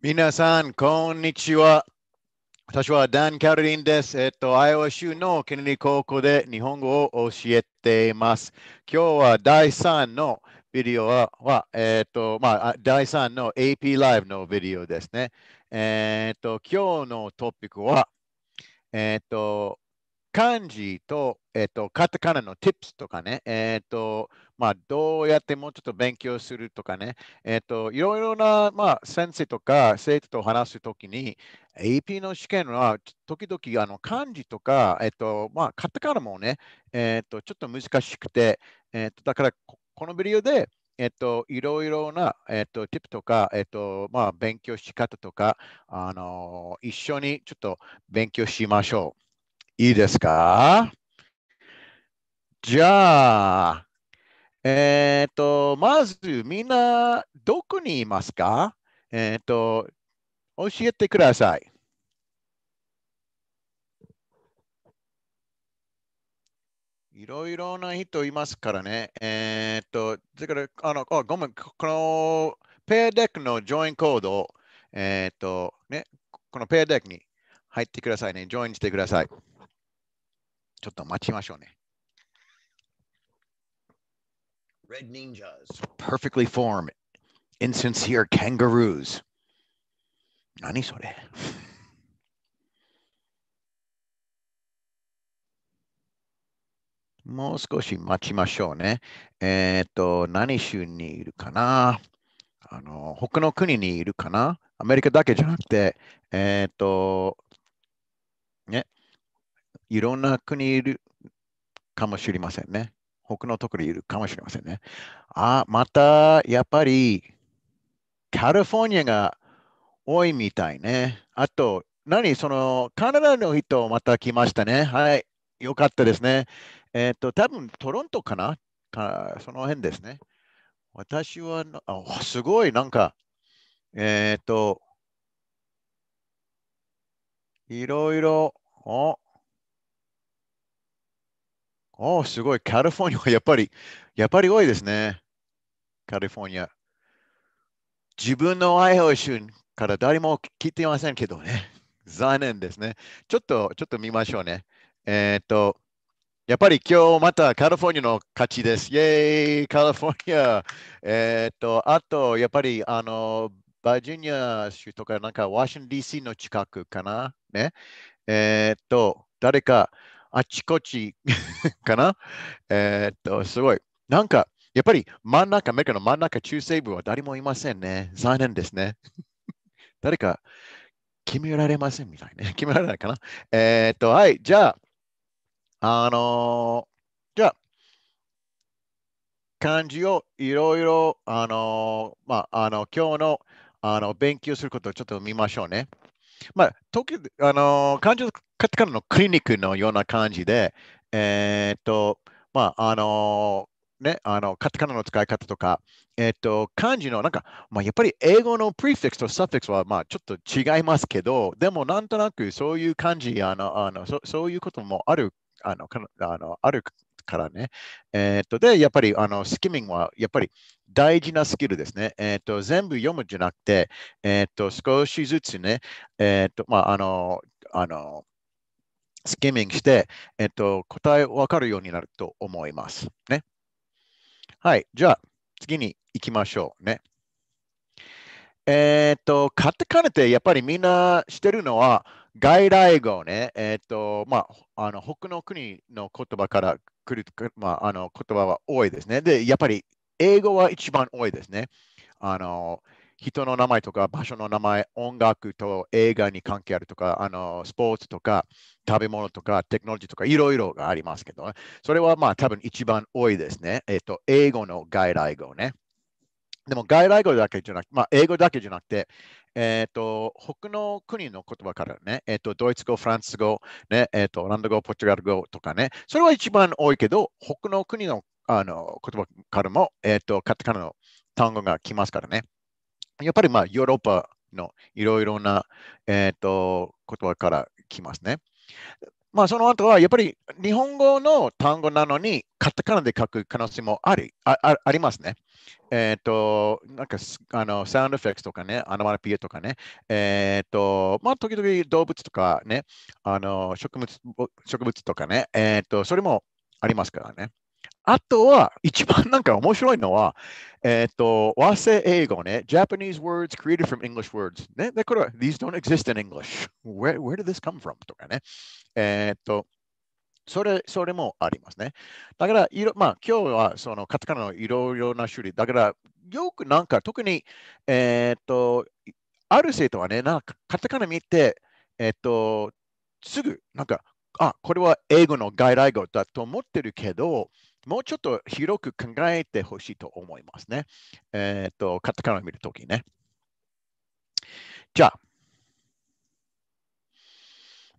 みなさん、こんにちは。私はダン・カルリンです。えっと、アイオワ州のケネディ高校で日本語を教えています。今日は第3のビデオは、はえっと、まあ、第3の AP Live のビデオですね。えっと、今日のトピックは、えっと、漢字と、えっと、カタカナの tips とかね、えっと、まあ、どうやってもうちょっと勉強するとかね、えっ、と、いろいろな、まあ、先生とか生徒と話すときに、AP の試験は時々あの漢字とか、えっ、と、まあ、買ってからもね、えっ、と、ちょっと難しくて、えっと、だからこ、このビデオで、えっと、いろいろな、えっと、ティップとか、えっと、まあ、勉強し方とか、あの、一緒にちょっと勉強しましょう。いいですかじゃあ、えっ、と、まず、みんな、どこにいますかえっ、と、教えてください。いろいろな人いますからね。えっ、と、から、あの、あごめん、このペアデックのジョインコード、えっ、と、ね、このペアデックに入ってくださいね。ジョインしてください。ちょっと待ちましょうね。red ninjas, perfectly formed, insincere kangaroos. 何それもう少し待ちましょうね。えっ、ー、と、何州にいるかなあの他の国にいるかなアメリカだけじゃなくて、えっ、ー、と、ね、いろんな国いるかもしれませんね。他のところにいるかもしれませんね。あ、また、やっぱり、カリフォルニアが多いみたいね。あと、何その、カナダの人、また来ましたね。はい、よかったですね。えっ、ー、と、多分トロントかなかその辺ですね。私は、あすごい、なんか、えっ、ー、と、いろいろ、おおお、すごい。カリフォルニア、はやっぱり、やっぱり多いですね。カリフォルニア。自分の愛を一瞬から誰も聞いていませんけどね。残念ですね。ちょっと、ちょっと見ましょうね。えっと、やっぱり今日またカリフォルニアの勝ちです。イェーイ、カリフォルニア。えっと、あと、やっぱり、あの、バージニア州とか、なんか、ワシントン DC の近くかな。ね。えっと、誰か、あちこち かなえー、っと、すごい。なんか、やっぱり真ん中、アメリカの真ん中、中西部は誰もいませんね。残念ですね。誰か決められませんみたいね。決められないかな。えー、っと、はい、じゃあ、あのー、じゃあ、漢字をいろいろ、あのー、まあ、あの、今日のあの勉強することをちょっと見ましょうね。まあ、時あの漢字をカタカナのクリニックのような感じで、えっ、と、まあ、あのね、あのカタカナの使い方とか、えっ、と、漢字のなんか、まあ、やっぱり英語のプリフィクスとサフィクスはまあちょっと違いますけど、でもなんとなくそういう漢字、あのあのそそういうこともあるあのあのあるからね。えっ、と、で、やっぱりあのスキミングはやっぱり大事なスキルですね。えっ、と、全部読むじゃなくて、えっ、と、少しずつね、えっ、と、まあ、あの、あの、スキミングして、えっと、答え分かるようになると思います。ね。はい。じゃあ、次に行きましょうね。えっと、買ってかねてやっぱりみんなしてるのは、外来語ね。えっと、まあ、あの、北の国の言葉から来る、まあ、あの、言葉は多いですね。で、やっぱり英語は一番多いですね。あの、人の名前とか場所の名前、音楽と映画に関係あるとか、あのスポーツとか食べ物とかテクノロジーとかいろいろがありますけど、ね、それはまあ多分一番多いですね。えっ、ー、と、英語の外来語ね。でも外来語だけじゃなくて、まあ、英語だけじゃなくて、えっ、ー、と、他の国の言葉からね、えっ、ー、と、ドイツ語、フランス語、ね、えっ、と、オランダ語、ポルトガル語とかね、それは一番多いけど、他の国のあの言葉からも、えっ、と、カタカナの単語が来ますからね。やっぱりまあヨーロッパのいろいろな、えーと、言葉から来ますね。まあ、その後はやっぱり日本語の単語なのにカタカナで書く可能性もありあありますね。えっ、ー、と、なんかあのサウンドエフェクトとかね、アナマラピエとかね、えっ、ー、と、まあ時々動物とかね、あの植物植物とかね、えっ、ー、と、それもありますからね。あとは、一番なんか面白いのは、えっ、ー、と、和製英語ね、Japanese words created from English words。ね、で、これは、these don't exist in English。Where, where did this come from? とかね。えっ、ー、と、それ、それもありますね。だから、いろ、まあ、今日はそのカタカナのいろいろな種類。だから、よくなんか、特に、えっ、ー、と、ある生徒はね、なんかカタカナ見て、えっ、と、すぐ、なんか、あ、これは英語の外来語だと思ってるけど、もうちょっと広く考えてほしいと思いますね。えっ、と、カタカナを見るときね。じゃあ、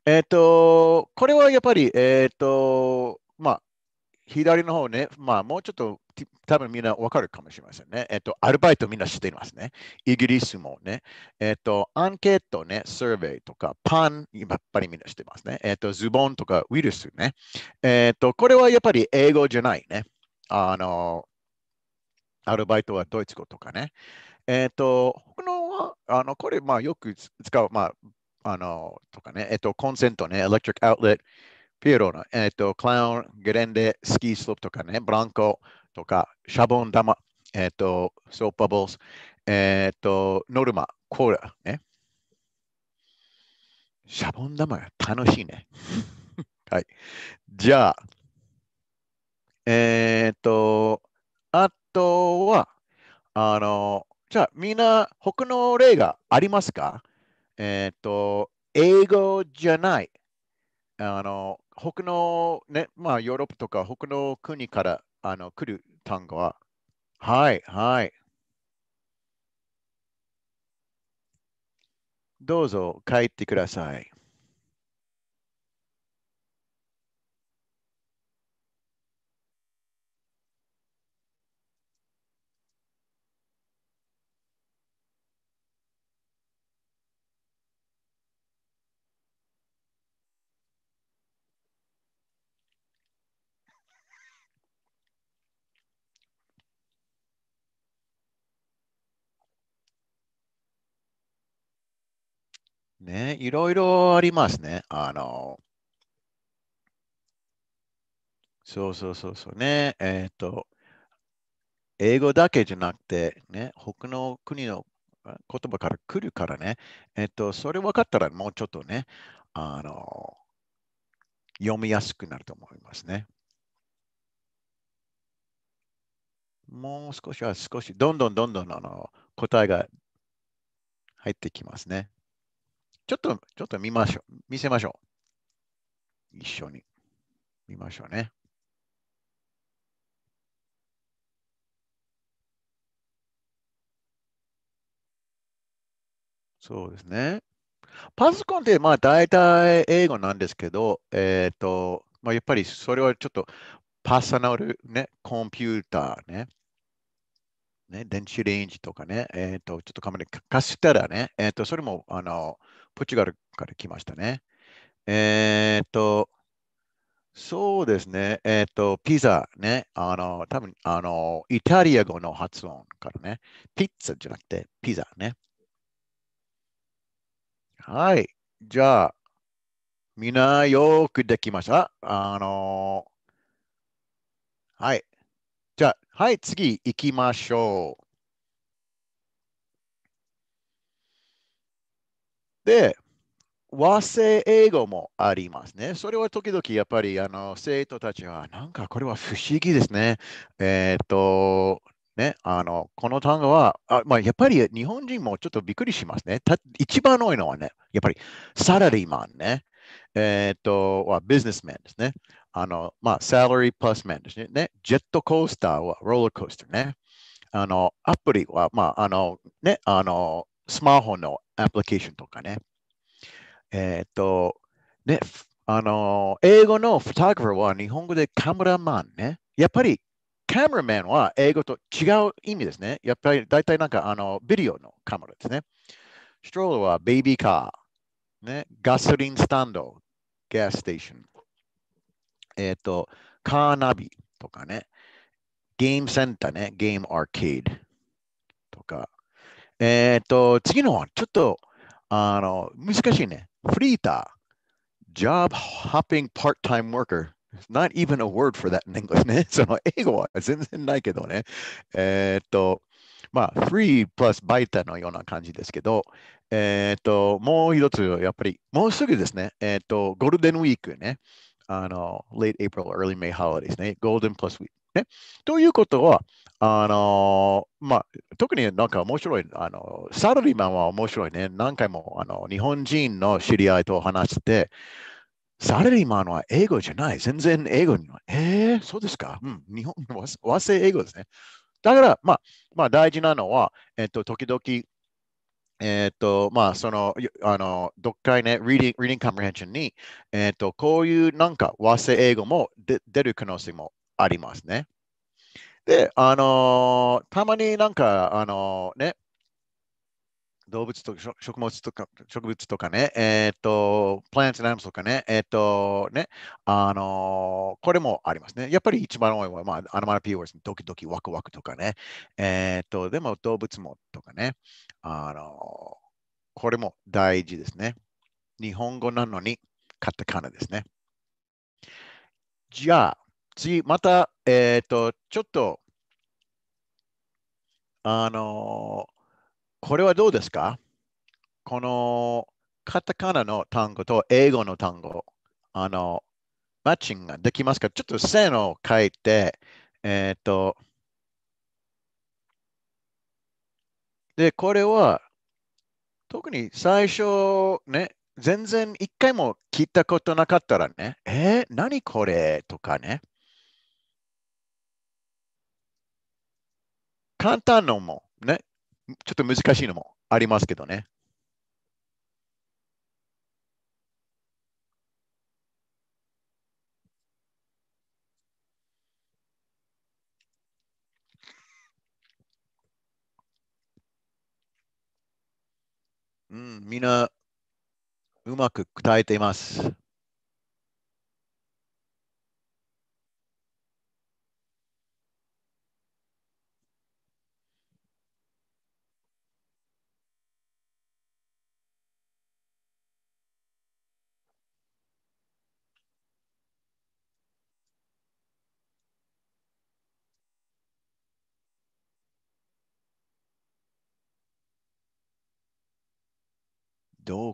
えっ、と、これはやっぱり、えっ、と、まあ、左の方ね、まあ、もうちょっと多分みんなわかるかもしれませんね。えっと、アルバイトみんな知っていますね。イギリスもね、えっと、アンケートね、サーベイとか、パン、やっぱりみんな知ってますね。えっと、ズボンとか、ウイルスね。えっと、これはやっぱり英語じゃないね。あの、アルバイトはドイツ語とかね。えっと、この、あの、これ、まあ、よく使う、まあ、あの、とかね、えっと、コンセントね、エレクトリックアウトレット、ピエロの、えっと、クラウン、ゲレンデ、スキースロープとかね、ブランコ、とか、シャボン玉、えっ、ー、と、ソープバブルス、えっ、ー、と、ノルマ、コーラ、ね。シャボン玉が楽しいね。はい。じゃあ、えっ、ー、と、あとは、あの、じゃあみんな他の例がありますかえっ、ー、と、英語じゃない。あの、他のね、まあヨーロッパとか他の国からあの来る単語は。はい、はい。どうぞ帰ってください。ね、いろいろありますね。あの、そうそうそうそうね。えっ、ー、と、英語だけじゃなくて、ね、他の国の言葉から来るからね、えっ、ー、と、それ分かったらもうちょっとね、あの、読みやすくなると思いますね。もう少しは少し、どんどんどんどんあの答えが入ってきますね。ちょっと、ちょっと見ましょう。見せましょう。一緒に。見ましょうね。そうですね。パソコンってまあ大体英語なんですけど、えっ、ー、と、まあ、やっぱりそれはちょっとパーソナルね、コンピューターね。ね、電子レンジとかね、えっ、ー、と、ちょっとカメラ貸したらね、えっ、ー、と、それも、あの、ポチュガルから来ましたね。えー、っと、そうですね、えー、っと、ピザね、あの、多分あの、イタリア語の発音からね、ピッツァじゃなくてピザね。はい、じゃあ、みんなよくできました。あの、はい。じゃあ、はい、次行きましょう。で、和製英語もありますね。それは時々やっぱりあの生徒たちはなんかこれは不思議ですね。えっ、と、ね、あのこの単語はあ、まあ、やっぱり日本人もちょっとびっくりしますね。た一番多いのはね、やっぱりサラリーマンね。えっ、と、はビジネスマンですね。あの、まあ、サラリープラスマンですねね。ジェットコースターはローラーコースターね。あの、アプリは、まあ、あの、ね、あの、スマホのアプリケーションとかね。えっ、と、ね、あの、英語のフォトグラファーは日本語でカメラマンね。やっぱりカメラマンは英語と違う意味ですね。やっぱり大体なんかあのビデオのカメラですね。ストロールはベイビーカー、ね、ガソリンスタンド、ガスステーション、えっ、ー、と、カーナビとかね、ゲームセンターね、ゲームアーケード。えっと、次のはちょっと、あの、難しいね。フリーター。job hopping part-time worker。not even a word for that in English ね。その英語は全然ないけどね。えっと、まあ、フリープラスバイタのような感じですけど、えっと、もう一つ、やっぱり、もうすぐですね。えっと、ゴールデンウィークね。あの、late April, early May holidays ね。ゴールデンプラスウィーク。ね、ということは、あのまあ、特になんか面白い、あのサラリーマンは面白いね。何回もあの日本人の知り合いと話して、サラリーマンは英語じゃない。全然英語には。えー、そうですか。うん、日本和製英語ですね。だから、まあ、まあ、大事なのは、えっと、時々、えっと、まあ、その、あの、読解ね、reading, reading comprehension に、えっと、こういうなんか和製英語も出る可能性もありますね。で、あのー、たまになんか、あのー、ね、動物とか食物とか植物とかね、えっ、ー、と、プランツ・ナムとかね、えっ、と、ね、あのこれもありますね。やっぱり一番多いのは、まあ、アナマラピーワーズ、ドキドキ、ワクワクとかね、えっ、と、でも動物もとかね、あのこれも大事ですね。日本語なのに、カタカナですね。じゃあ、次、また、えっ、ー、と、ちょっと、あのこれはどうですかこのカタカナの単語と英語の単語、あの、マッチングができますかちょっと線を書いて、えっ、ー、と、で、これは、特に最初ね、全然一回も聞いたことなかったらね、えー、何これとかね、簡単のもね、ちょっと難しいのもありますけどね。うん、みんなうまく答えています。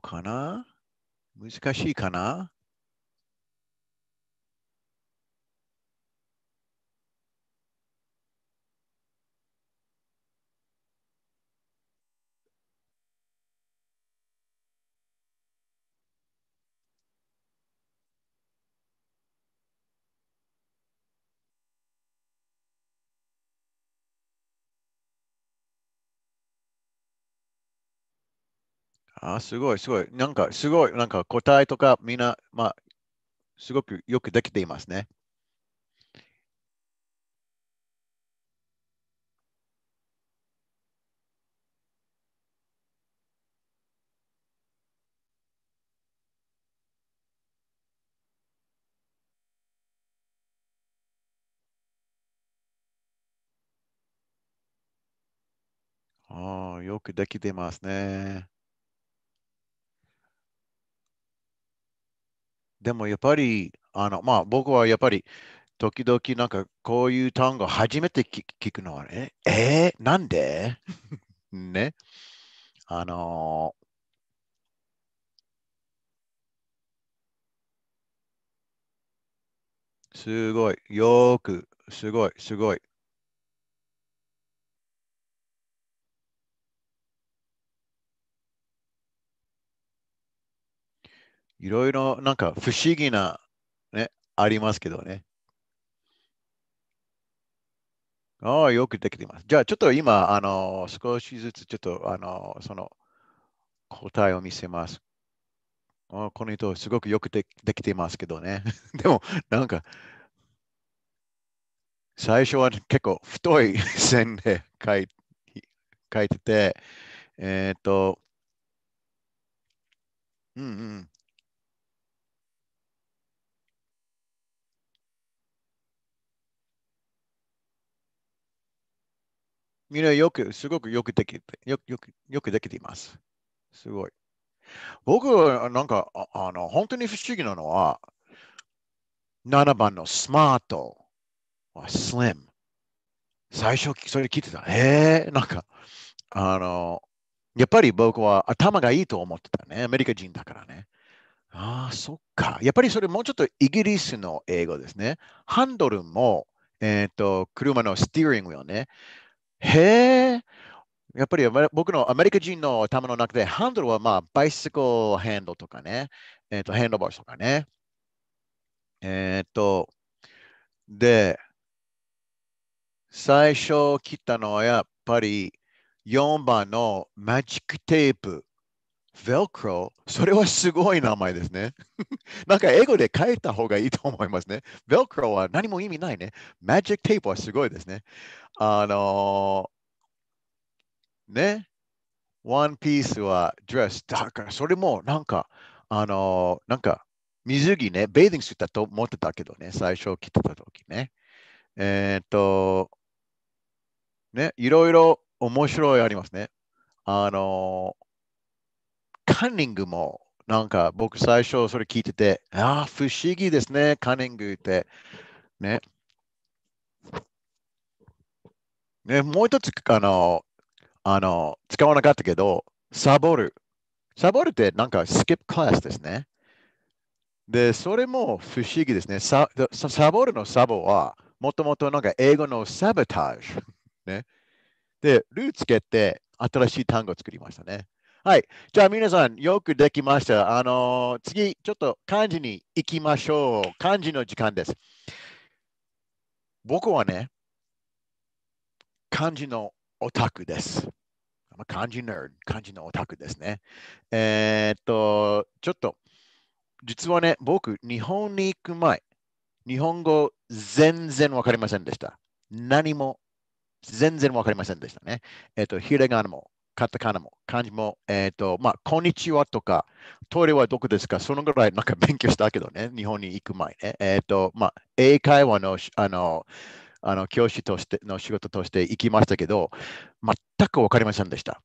かな難しいかなあ、すごい、すごい。なんか、すごい、なんか答えとか、みんな、まあ、すごくよくできていますね。ああ、よくできてますね。でもやっぱり、あのまあ、僕はやっぱり、時々なんかこういう単語初めて聞くのはね、えー、なんでね。あのー、すごい、よく、すごい、すごい。いろいろなんか不思議な、ね、ありますけどね。ああ、よくできています。じゃあ、ちょっと今、あの、少しずつ、ちょっと、あの、その、答えを見せます。あこの人、すごくよくでできていますけどね。でも、なんか、最初は結構太い線で書い 書いてて、えっ、ー、と、うんうん。みんなよく、すごくよくできて、よよくよくできています。すごい。僕はなんかあの本当に不思議なのは、7番のスマート、スリム。最初、それ聞いてた。へえ、なんか、あの、やっぱり僕は頭がいいと思ってたね。アメリカ人だからね。ああ、そっか。やっぱりそれもうちょっとイギリスの英語ですね。ハンドルも、えっ、ー、と、車のスティーリングをね。へえ。やっぱり僕のアメリカ人の頭の中でハンドルはまあバイシクルハンドルとかね、えっ、ー、とハンドバーとかね。えっ、ー、と、で、最初切ったのはやっぱり4番のマジックテープ Velcro、それはすごい名前ですね。なんか英語で書いた方がいいと思いますね。Velcro は何も意味ないね。Magic Tape はすごいですね。あのー、ね。One Piece は Dress。だからそれもなんか、あのー、なんか水着ね、ベーディングスだと思ってたけどね、最初着てた時ね。えー、っと、ね、いろいろ面白いありますね。あのーカンニングもなんか僕最初それ聞いてて、ああ、不思議ですね、カンニングって。ね。ね、もう一つあのあの使わなかったけど、サボる。サボるってなんかスキップクラスですね。で、それも不思議ですね。ササボるのサボは、もともとなんか英語のサボタージュ。ね、で、ルーつけて新しい単語を作りましたね。はい。じゃあ皆さん、よくできました。あのー、次、ちょっと漢字に行きましょう。漢字の時間です。僕はね、漢字のオタクです。漢字 n e r 漢字のオタクですね。えー、っと、ちょっと、実はね、僕、日本に行く前、日本語全然わかりませんでした。何も全然わかりませんでしたね。えっと、ひらがなも、カタカナも、漢字も、えっ、ー、と、まあ、こんにちはとか、トイレはどこですかそのぐらいなんか勉強したけどね、日本に行く前ね。えっ、ー、と、まあ、英会話の、あの、あの教師としての仕事として行きましたけど、全く分かりませんでした。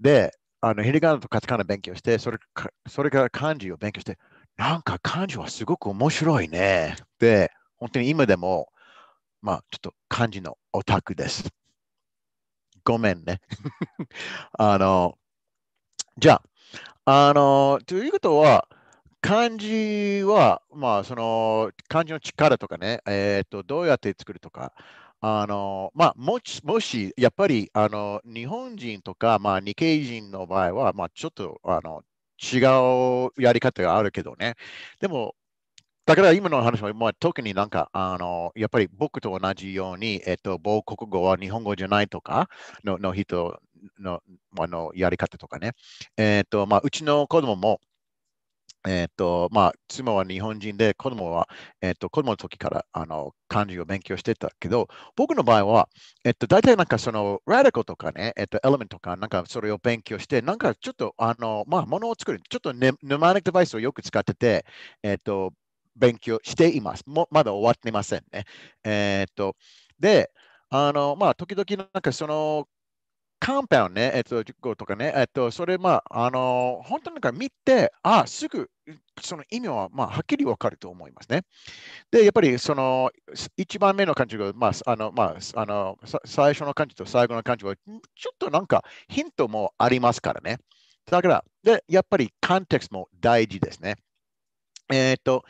で、あの、ひりがなとカタカナ勉強して、それか、それから漢字を勉強して、なんか漢字はすごく面白いね。で、本当に今でも、まあ、ちょっと漢字のオタクです。ごめんね。あの、じゃあ、あの、ということは、漢字は、まあ、その、漢字の力とかね、えっ、ー、と、どうやって作るとか、あの、まあ、もし、やっぱり、あの、日本人とか、まあ、日系人の場合は、まあ、ちょっと、あの、違うやり方があるけどね。でも、だから今の話は、まあ、特になんかあの、やっぱり僕と同じように、えっと、母国語は日本語じゃないとかのの人のあのやり方とかね。えっとまあ、うちの子供も、えっとまあ、妻は日本人で、子供は、えっと、子供の時からあの漢字を勉強してたけど、僕の場合は、えっと、大体なんかその、ラディコとかね、えっと、エレメントとか、なんかそれを勉強して、なんかちょっと、あの、まあ、ものを作る、ちょっとネ、マニックデバイスをよく使ってて、えっと、勉強しています。もまだ終わっていませんね。えー、っと、で、あの、まあ、時々なんかその、カンパウンね、えっと、とかね、えっと、それ、まあ、あの、本当なんか見て、あ、すぐ、その意味は、まあ、はっきりわかると思いますね。で、やっぱり、その、一番目の漢字が、まあ、あの、まあ、あの、最初の漢字と最後の漢字は、ちょっとなんか、ヒントもありますからね。だから、で、やっぱり、コンテクストも大事ですね。えっ、ー、と、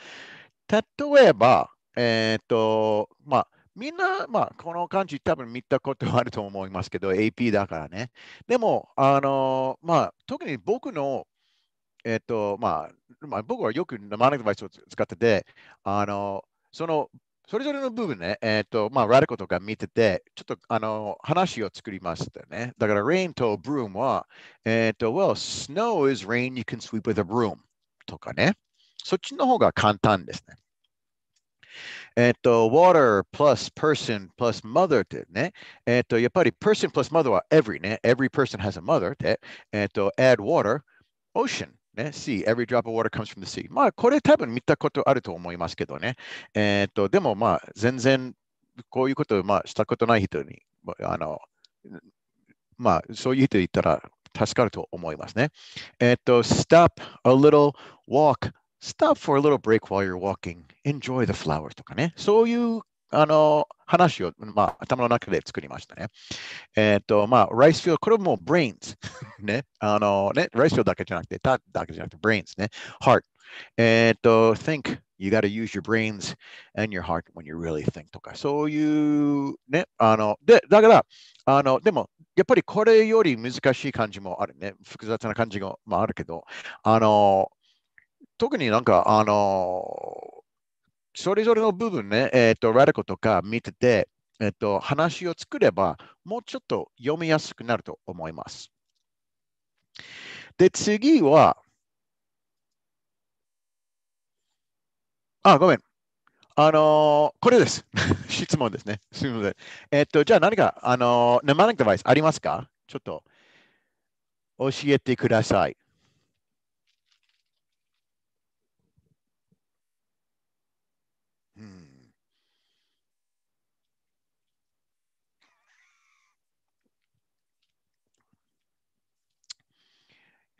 例えば、えっ、ー、と、まあ、みんな、まあ、この漢字多分見たことあると思いますけど、AP だからね。でも、あの、まあ、特に僕の、えっ、ー、と、まあ、まあ、僕はよくマネックバイスを使ってて、あの、その、それぞれの部分ね、えっ、ー、と、まあ、ラデコとか見てて、ちょっと、あの、話を作りましたね。だから、rain と broom は、えっ、ー、と、well, snow is rain you can sweep with a broom とかね。そっちの方が簡単ですね。えっと、water plus person plus mother ってね、えっと、やっぱり person plus mother は every ね、every person has a mother って、えっと、add water, ocean ね、sea, every drop of water comes from the sea. まあ、これ多分見たことあると思いますけどね。えっと、でもまあ、全然こういうことをまあしたことない人に、あの、まあ、そういう人言ったら助かると思いますね。えっと、stop a little, walk stop for a little break while you're walking, enjoy the flowers とかね、そういうあの話を、まあ、頭の中で作りましたね。えっ、ー、と、まあ、ライスフィールド、これも brains ね。あのね、ライスフィールドだけじゃなくて、ただけじゃなくて brains ね。heart。えっ、ー、と、think You got to use your brains and your heart when you really think とか、そういうね、あの、で、だから、あの、でも、やっぱりこれより難しい感じもあるね、複雑な感じもあるけど、あの、特になんか、あのそれぞれの部分ね、えっ、ー、と、ラデコとか見てて、えっ、ー、と、話を作れば、もうちょっと読みやすくなると思います。で、次は、あ、ごめん。あのこれです。質問ですね。すみません。えっ、ー、と、じゃあ何か、あのー、ネマネックデバイスありますかちょっと教えてください。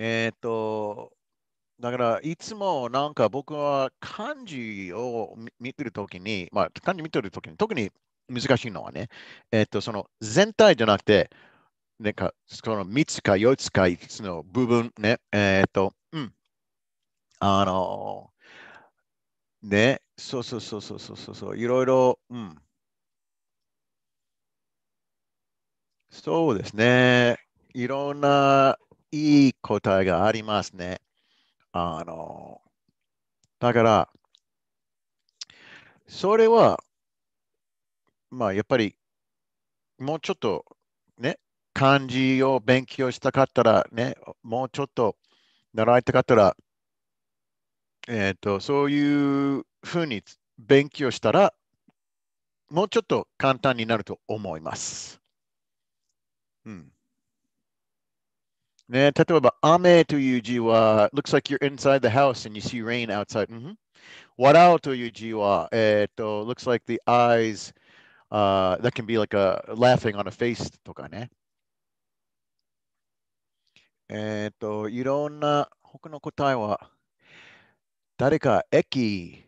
えっ、と、だから、いつもなんか僕は漢字を見てるときに、まあ、漢字見てるときに、特に難しいのはね、えっ、と、その全体じゃなくて、なんか、その3つか4つか5つの部分ね、えっ、と、うん、あの、ね、そうそうそうそうそうそう、いろいろ、うん。そうですね、いろんないい答えがありますね。あの、だから、それは、まあやっぱり、もうちょっとね、漢字を勉強したかったらね、もうちょっと習いたかったら、えっ、ー、と、そういうふうに勉強したら、もうちょっと簡単になると思います。うん。ね、例えば、雨という字は、looks like you're inside the house and you see rain outside. 笑うという字は、えっと、looks like the eyes、uh, that can be like a laughing on a face とかね。えっと、いろんな他の答えは、誰か駅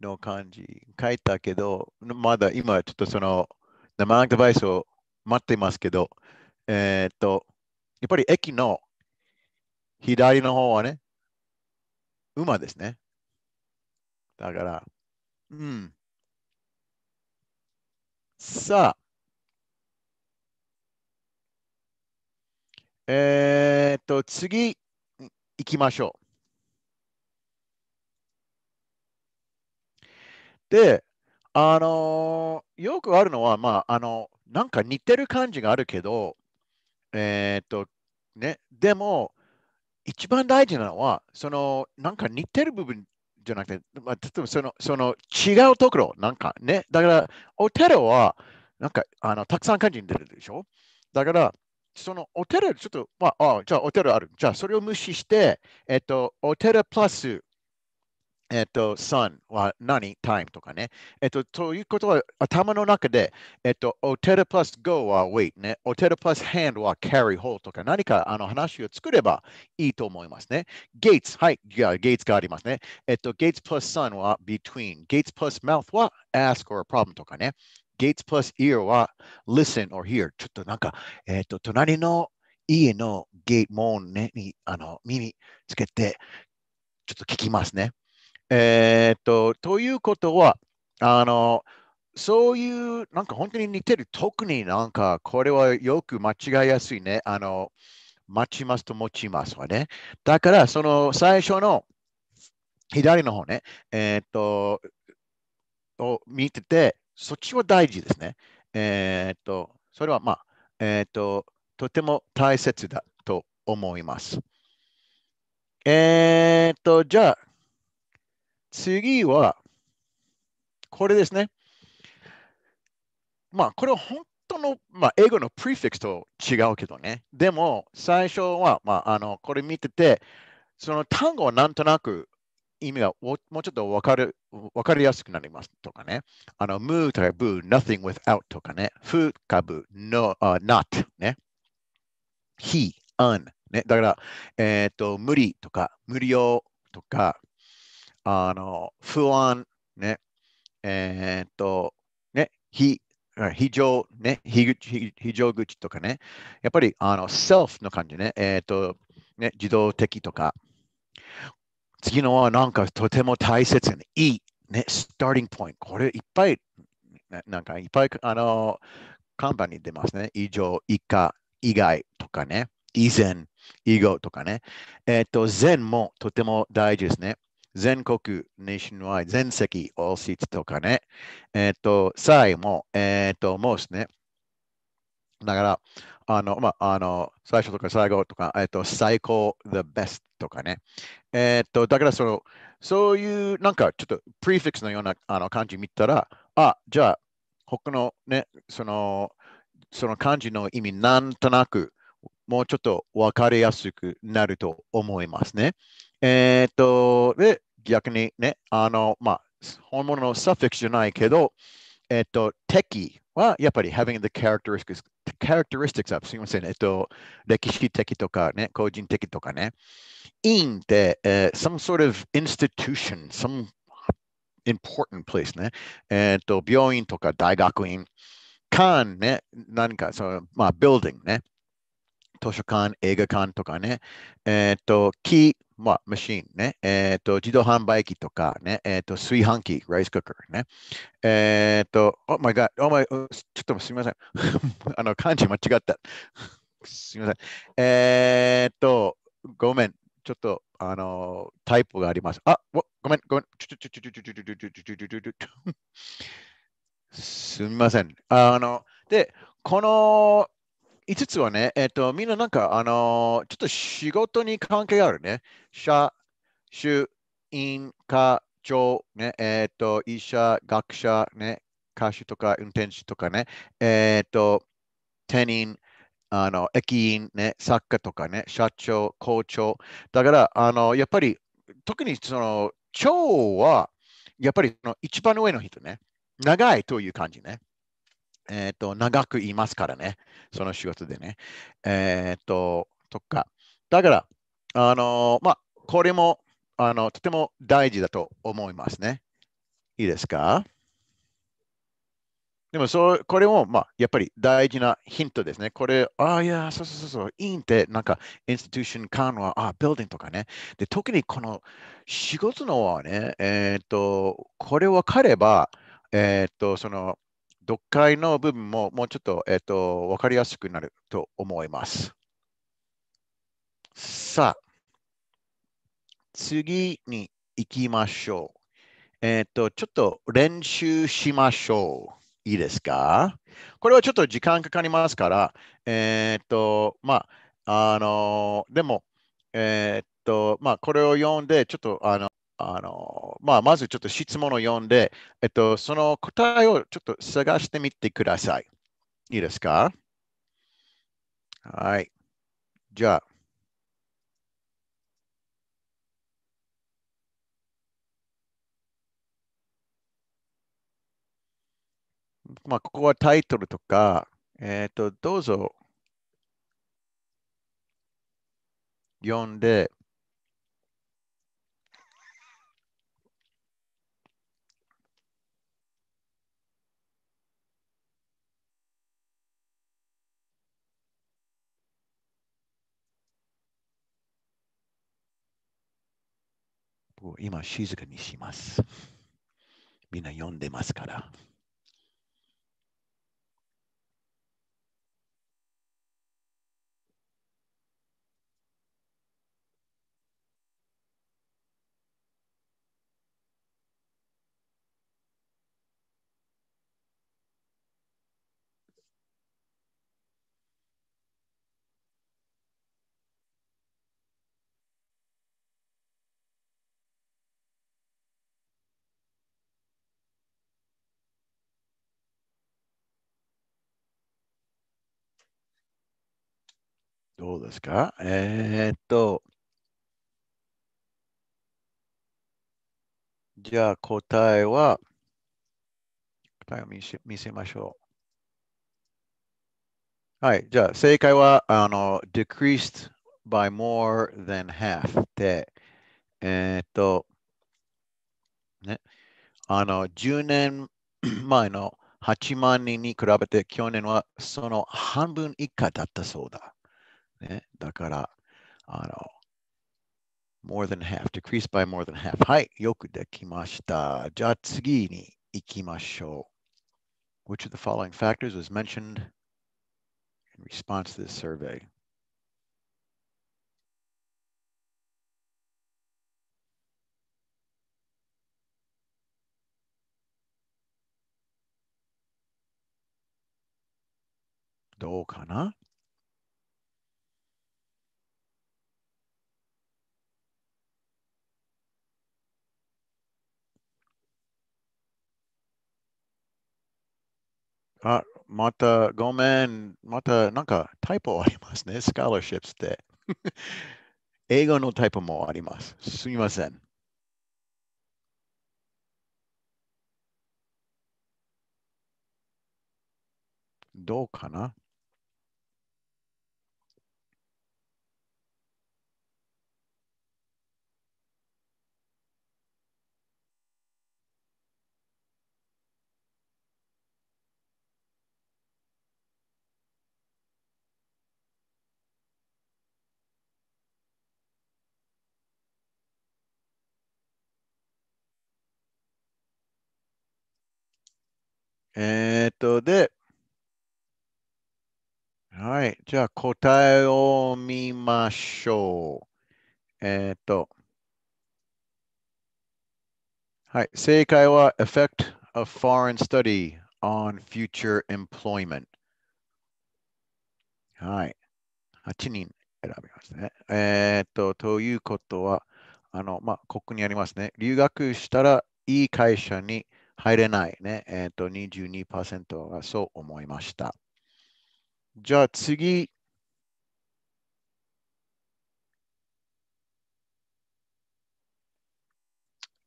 の漢字書いたけど、まだ今ちょっとその生アドバイスを待ってますけど、えっと、やっぱり駅の左の方はね、馬ですね。だから、うん。さあ、えー、っと、次、行きましょう。で、あのー、よくあるのは、まあ、あの、なんか似てる感じがあるけど、えー、っと、ね、でも、一番大事なのは、その、なんか似てる部分じゃなくて、まあ、例えばその、その違うところ、なんかね。だから、お寺は、なんか、あの、たくさん感じに出るでしょだから、そのお寺、ちょっと、まあ、あじゃあお寺ある。じゃあ、それを無視して、えっと、お寺プラスえっと、sun は何 ?time とかね。えっと、ということは、頭の中で、えっと、お手で r plus go は wait ね。お手で r plus hand は carry hold とか、何かあの話を作ればいいと思いますね。gates、はい、いや、gates がありますね。えっと、gates plus sun は between。gates plus mouth は ask or problem とかね。gates plus ear は listen or hear。ちょっとなんか、えっと、隣の家のゲート門、ね、にあの耳つけて、ちょっと聞きますね。えー、っと、ということは、あの、そういう、なんか本当に似てる、特になんか、これはよく間違いやすいね。あの、待ちますと持ちますわね。だから、その最初の左の方ね、えー、っと、を見てて、そっちは大事ですね。えー、っと、それはまあ、えー、っと、とても大切だと思います。えっと、じゃあ、次は、これですね。まあ、これは本当の、まあ、英語のプレフィックスと違うけどね。でも、最初は、まあ、あのこれ見てて、その単語はなんとなく意味がもうちょっとわかるわかりやすくなりますとかね。あの、ムーとかブー、nothing without とかね。フーかブー、no,、uh, not ね。he, un ね。だから、えっ、ー、と、無理とか、無料とか、あの、不安、ね、えー、っと、ね、非、非常、ね、非非常口とかね、やっぱり、あの、self の感じね、えー、っと、ね、自動的とか、次のはなんかとても大切な、いい、ね、starting point。これいっぱい、なんかいっぱい、あの、看板に出ますね。以上、以下、以外とかね、以前、以後とかね。えっ、と、前もとても大事ですね。全国、ネーションワイ全席、all s とかね。えっ、ー、と、際も、えっ、ー、と、もうすね。だから、あの、まあ、あの、最初とか最後とか、えっ、ー、と、最高、the best とかね。えっ、と、だからその、そういう、なんかちょっと、プリフィックスのようなあの漢字見たら、あ、じゃあ、他のね、その、その漢字の意味、なんとなく、もうちょっと分かりやすくなると思いますね。えー、っと、で、逆にね、あの、まあ、本物のサフィクスじゃないけど、えっと、敵はやっぱり having the characteristics, characteristics of, すみません、えっと、歴史的とかね、個人的とかね。in って、えー、some sort of institution, some important place ね。えっと、病院とか大学院。can ね、何か、その、まあ、building ね。図書館、映画館とかね、えっ、と、木、まあ、マシンね、えっ、と、自動販売機とかね、えっ、と、炊飯器、ライスクッカーね、えっ、と、お h my g ちょっとすみません。あの、漢字間違った。すみません。えっ、と、ごめん、ちょっと、あの、タイプがあります。あ、ごめん、ごめん。すみません。あの、で、この5つはね、えっ、と、みんななんか、あのー、ちょっと仕事に関係あるね。社、主、員、課長、ね、えっ、と、医者、学者、ね、歌手とか運転手とかね、えっ、と、店員、あの、駅員、ね、作家とかね、社長、校長。だから、あの、やっぱり、特にその、長は、やっぱりその一番上の人ね、長いという感じね。えっ、ー、と、長くいますからね、その仕事でね。えっ、ー、と、とか。だから、あの、まあ、これも、あの、とても大事だと思いますね。いいですかでもそう、これも、まあ、やっぱり大事なヒントですね。これ、ああ、いや、そうそうそうそう、委員って、なんか、インスティテューションノは、ああ、ビルディングとかね。で、特にこの仕事のはね、えっ、ー、と、これ分かれば、えっ、ー、と、その、読解の部分ももうちょっと,、えーと、分かりやすくなると思います。さあ、次に行きましょう。えっ、ー、と、ちょっと練習しましょう。いいですかこれはちょっと時間かかりますから、えっ、ー、と、まあ、あの、でも、えっ、ー、と、まあ、これを読んで、ちょっと、あの、あのまあ、まずちょっと質問を読んで、えっと、その答えをちょっと探してみてください。いいですかはい。じゃあ。まあ、ここはタイトルとか、えっ、ー、と、どうぞ読んで、今、静かにします。みんな読んでますから。どうですかえー、っと、じゃあ答えは、答えを見せ見せましょう。はい、じゃあ正解は、あの、decreased by more than half で、えー、っと、ね、あの、10年前の8万人に比べて去年はその半分以下だったそうだ。ね、だから、あの、more than half, decrease by more than half. はい、よくできました。じゃあ次に行きましょう。Which of the following factors was mentioned in response to this survey? あ、またごめん、またなんかタイプありますね、スカラシップって。英語のタイプもあります。すみません。どうかなえー、っと、で、はい。じゃあ答えを見ましょう。えー、っと、はい。正解は Effect of Foreign Study on Future Employment。はい。8人選びますね。えー、っと、ということは、あの、まあ、ここにありますね。留学したらいい会社に入れないね。えっ、ー、と、22%がそう思いました。じゃあ次。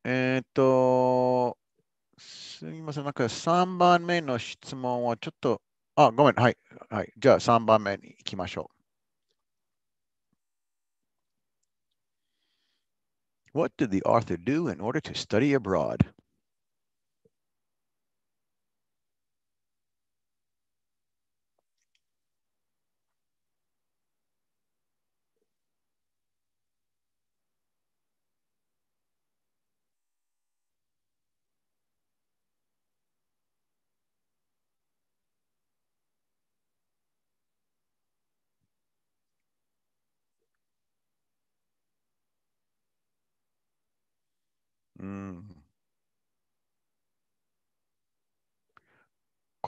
えっ、と、すみません。なんか3番目の質問はちょっと、あ、ごめん。はい。はい、じゃあ3番目に行きましょう。What did the author do in order to study abroad?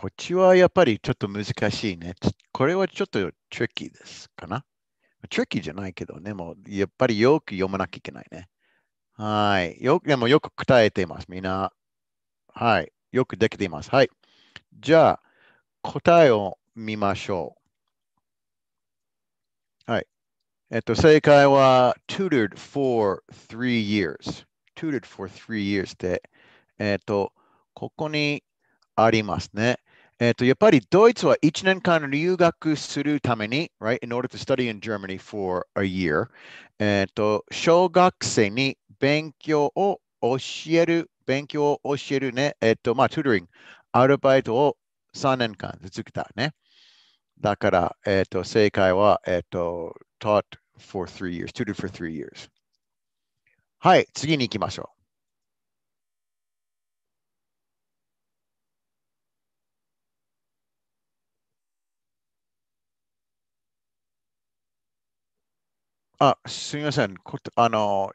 っちはやっぱりちょっと難しいね。これはちょっとトリッキーですかな。トリッキーじゃないけどね、もうやっぱりよく読まなきゃいけないね。はい。よく、でもよく答えています、みんな。はい。よくできています。はい。じゃあ、答えを見ましょう。はい。えっと、正解は tutored for three years。tutored for three years で、えっと、ここにありますね。えっと、やっぱりドイツは1年間留学するために、right, in order to study in Germany for a year, えっと、小学生に勉強を教える、勉強を教えるね、えっと、まあ、トゥーリング、アルバイトを3年間続けたね。だから、えっと、正解は、えっと、taught for three years, tutored for three years。はい、次に行きましょう。あ、すみません。あの、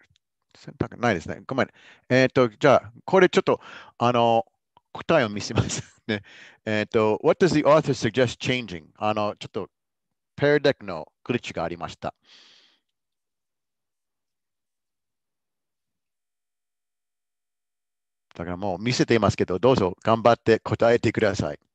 選択ないですね。ごめん。えっ、ー、と、じゃあ、これちょっと、あの、答えを見せますね。えっ、ー、と、What does the author suggest changing? あの、ちょっと、ペアデックのグリッチがありました。だからもう見せていますけど、どうぞ頑張って答えてください。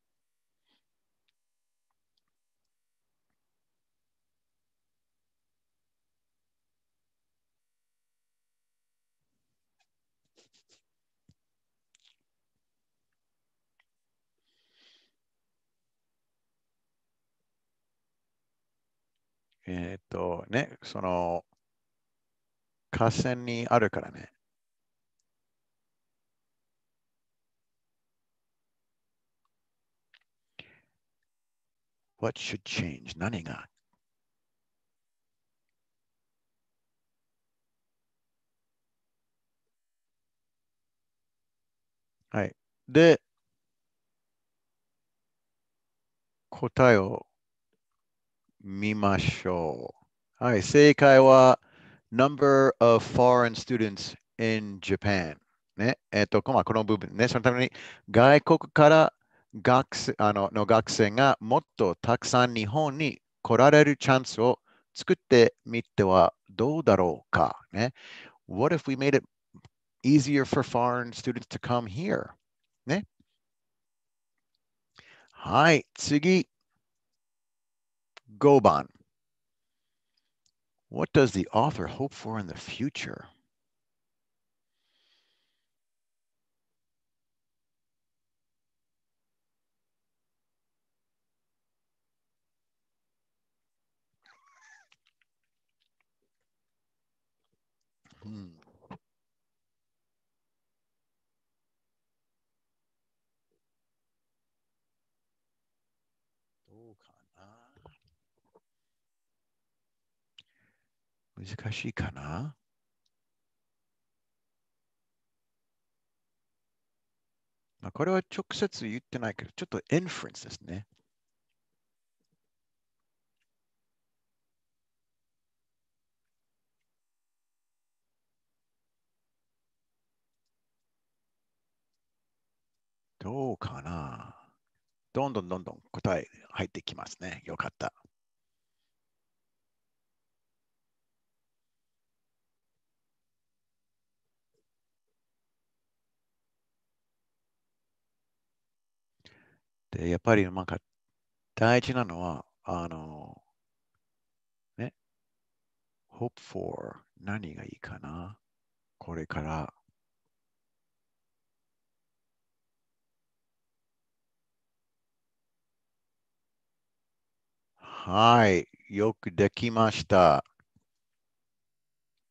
えっ、と、ね、その、河川にあるからね。What should change? 何がはい。で、答えを見ましょう。はい、正解は Number of foreign students in Japan。ね、えっ、と、まあ、この部分ね、そのために外国から学生あのの学生がもっとたくさん日本に来られるチャンスを作ってみてはどうだろうか、ね、What if we made it easier for foreign students to come here? ね。はい、次。Goban. What does the author hope for in the future? 難しいかなまあ、これは直接言ってないけど、ちょっとインフレンスですね。どうかなどんどんどんどん答え入ってきますね。よかった。で、やっぱりなんか大事なのは、あの、ね、hope for 何がいいかなこれから。はい、よくできました。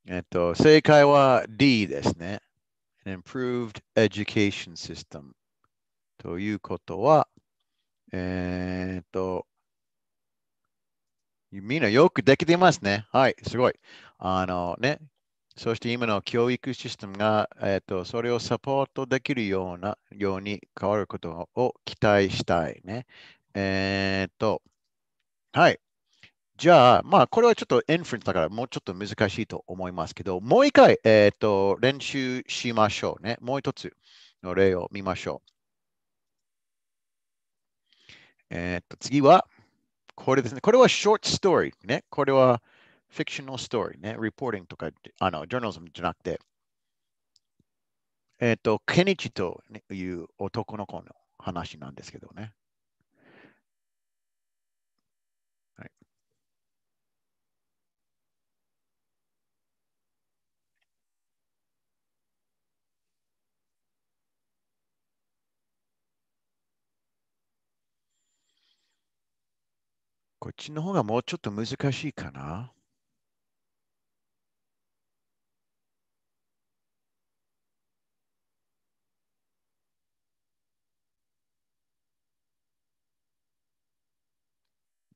えっと、正解は D ですね。An improved education system ということは、えー、っと、みんなよくできていますね。はい、すごい。あのね、そして今の教育システムが、えーと、とそれをサポートできるようなように変わることを期待したいね。えっ、と、はい。じゃあ、まあ、これはちょっとインフレンスだからもうちょっと難しいと思いますけど、もう一回、えっ、と練習しましょうね。もう一つの例を見ましょう。えっと、次は、これですね。これはショートストーリーね。これはフィクショナルストーリーね。リポーティングとか、あの、ジ n ーナリズムじゃなくて、えっ、と、ケニチという男の子の話なんですけどね。こっちの方がもうちょっと難しいかな。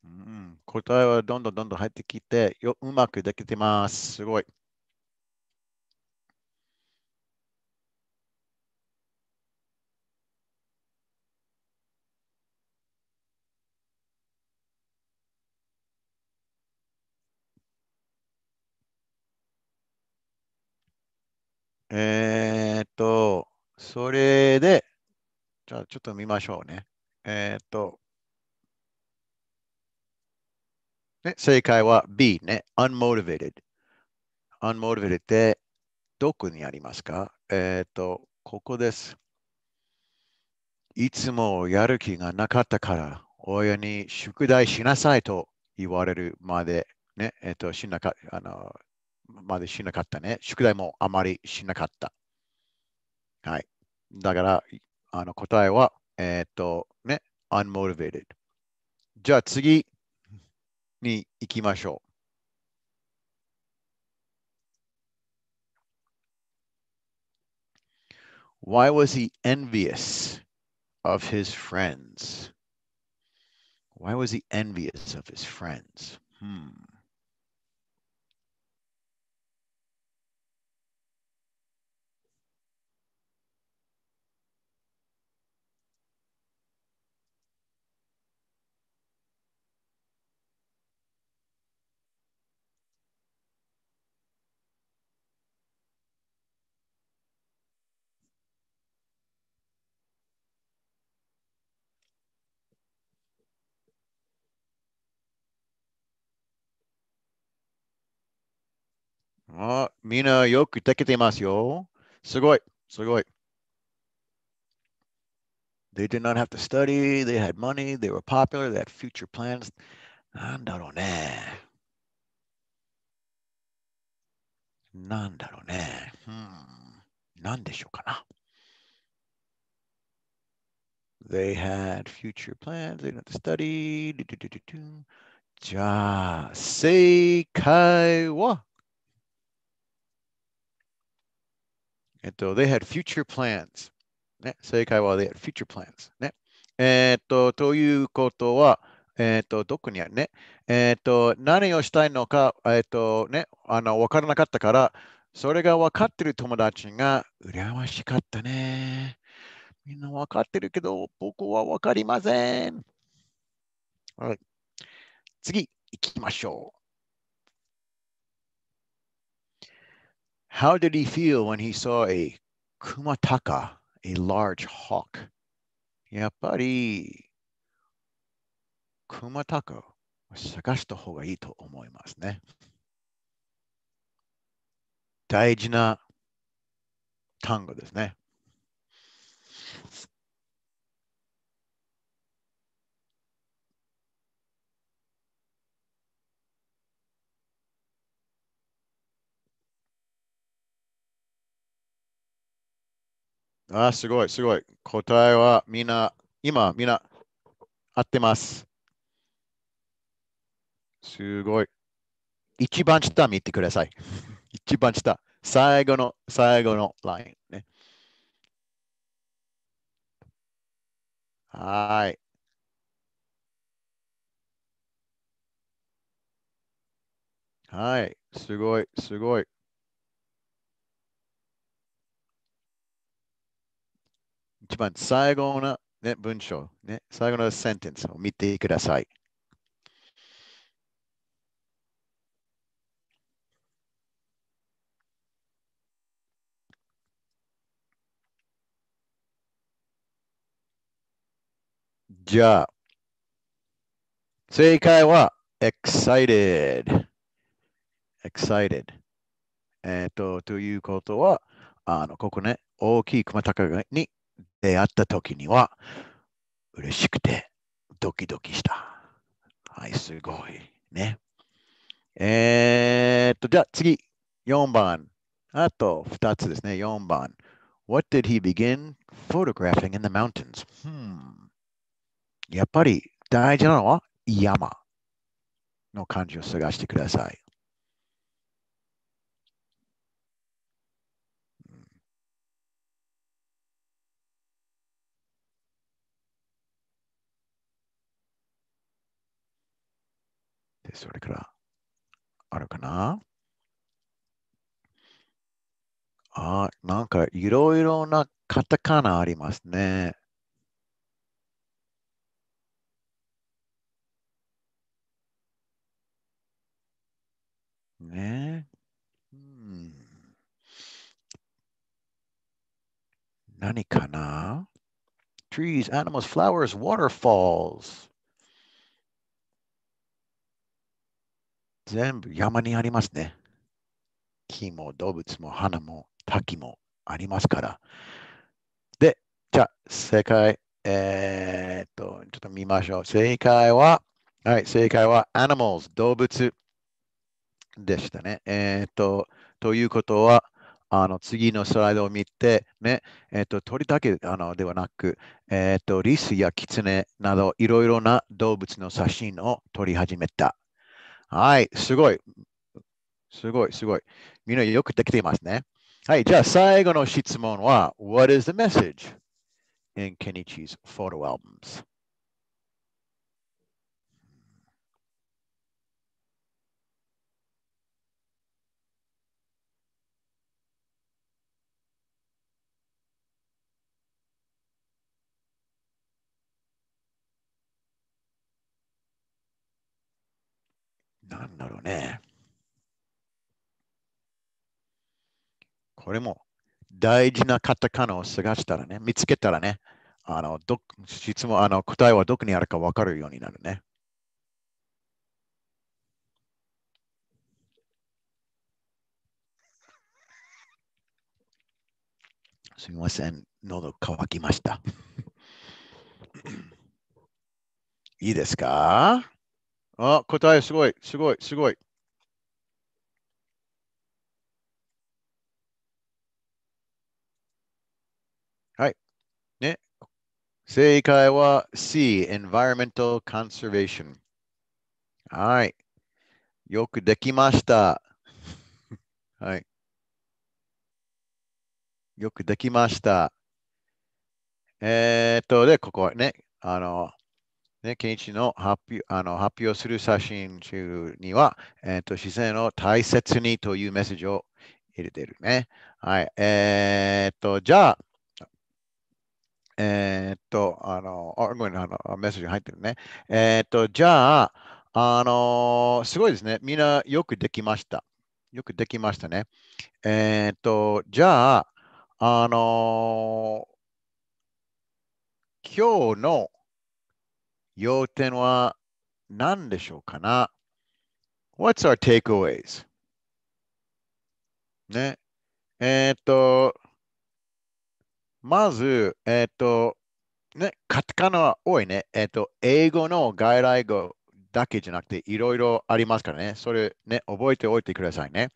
うん、答えはどんどんどんどん入ってきてよ、うまくできてます。すごい。えー、っと、それで、じゃあちょっと見ましょうね。えー、っと、ね、正解は B ね、unmotivated。unmotivated ってどこにありますかえー、っと、ここです。いつもやる気がなかったから、親に宿題しなさいと言われるまで、ね、えっと、しなか、あの、までしなかったね。宿題もあまりしなかった。はい。だから、あの答えは、えー、っと、ね、unmotivated。じゃあ次に行きましょう。Why was he envious of his friends? Why was he envious of his friends? Hmm. Mina yoku They did not have to study, they had money, they were popular, they had future plans. They had future plans, they didn't have to study. wa. えっと、they had future plans. ね、正解は they had future plans. ね。えっと、ということは、えっと、どこにあるね。えっと、何をしたいのか、えっと、ね、あの、わからなかったから、それが分かってる友達が、羨ましかったね。みんな分かってるけど、僕は分かりません。はい、次、行きましょう。How did he feel when he saw a kumataka, a large hawk? Yeah, buddy. Kumataka. 探した方がいいと思いますね。大事な単語ですね。あすごい、すごい。答えはみんな、今、みんな、合ってます。すごい。一番下見てください。一番下。最後の、最後のラインね。はい。はい。すごい、すごい。一番最後の、ね、文章、ね、最後のセンテンスを見てください。じゃあ、正解は excited。excited。えっ、ー、と、ということは、あの、ここね、大きい熊高に出会った時には嬉しくてドキドキした。はい、すごい。ね。えー、っと、じゃあ次、4番。あと2つですね、4番。What did he begin photographing in the mountains?、Hmm. やっぱり大事なのは山の漢字を探してください。それからあるかなあ、なんかいろいろなカタカナありますね。ねうん、何かな ?Trees, animals, flowers, waterfalls. 全部山にありますね。木も動物も花も滝もありますから。で、じゃあ、正解、えー、っと、ちょっと見ましょう。正解は、はい、正解は animals、動物でしたね。えー、っと、ということは、あの次のスライドを見て、ねえーと、鳥だけあのではなく、えーと、リスやキツネなどいろいろな動物の写真を撮り始めたはい、すごい。すごい、すごい。みんなよくできていますね。はい、じゃあ最後の質問は、What is the message in Kenichi's photo albums? なんだろうね。これも大事なカタカナを探したらね、見つけたらね、あのど質問あの答えはどこにあるか分かるようになるね。すみません、喉乾きました。いいですかあ、答えすごい、すごい、すごい。はい。ね。正解は C、Environmental Conservation。はい。よくできました。はい。よくできました。えー、っと、で、ここはね、あの、ね、イチの発表あの発表する写真中には、えーと、自然を大切にというメッセージを入れてるね。はい。えっ、と、じゃあ、えっ、と、あの、あ、ごめん、あの、メッセージ入ってるね。えっ、と、じゃあ、あの、すごいですね。みんなよくできました。よくできましたね。えっ、と、じゃあ、あの、今日の要点は何でしょうかな ?What's our takeaways? ね。えー、っと、まず、えー、っと、ね、カタカナは多いね。えー、っと、英語の外来語だけじゃなくて、いろいろありますからね。それね、覚えておいてくださいね。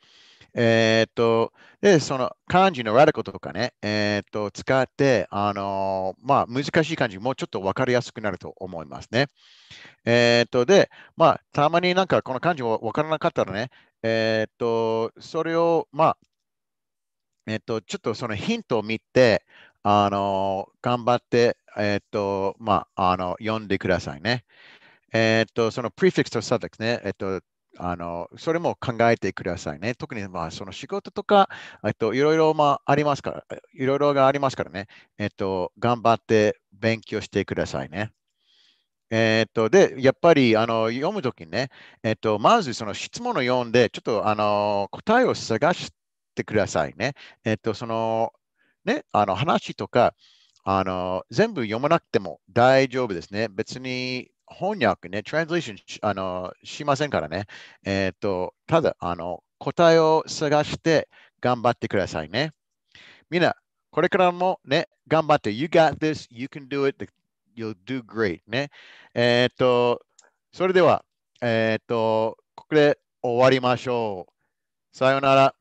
えー、っと、で、その漢字のラディコとかね、えー、っと、使って、あのー、まあ、難しい漢字もうちょっと分かりやすくなると思いますね。えっと、で、まあ、たまになんかこの漢字を分からなかったらね、えっと、それを、まあ、えっと、ちょっとそのヒントを見て、あの頑張って、えっと、まあ、あの、読んでくださいね。えっと、その prefix と s u f f i ね、えっと、あのそれも考えてくださいね。特にまあその仕事とか、えっと、いろいろまあありますから、いろいろがありますからね、えっと、頑張って勉強してくださいね。えっと、で、やっぱりあの読むときにね、えっと、まずその質問を読んで、ちょっとあの答えを探してくださいね。えっと、その、ね、あの話とか、あの全部読まなくても大丈夫ですね。別に翻訳ね、トランスレーションしあのしませんからね。えー、っと、ただ、あの、答えを探して頑張ってくださいね。みんな、これからもね、頑張って、You got this, you can do it, you'll do great ね。えー、っと、それでは、えー、っと、ここで終わりましょう。さようなら。